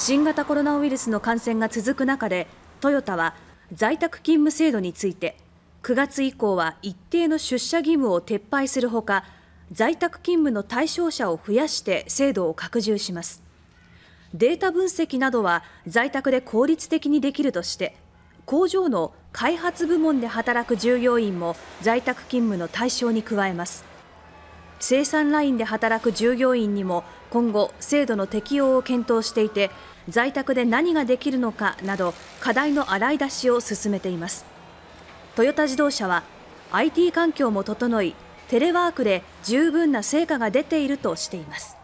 新型コロナウイルスの感染が続く中でトヨタは在宅勤務制度について9月以降は一定の出社義務を撤廃するほか在宅勤務の対象者を増やして制度を拡充しますデータ分析などは在宅で効率的にできるとして工場の開発部門で働く従業員も在宅勤務の対象に加えます生産ラインで働く従業員にも今後制度の適用を検討していて在宅で何ができるのかなど課題の洗い出しを進めていますトヨタ自動車は IT 環境も整いテレワークで十分な成果が出ているとしています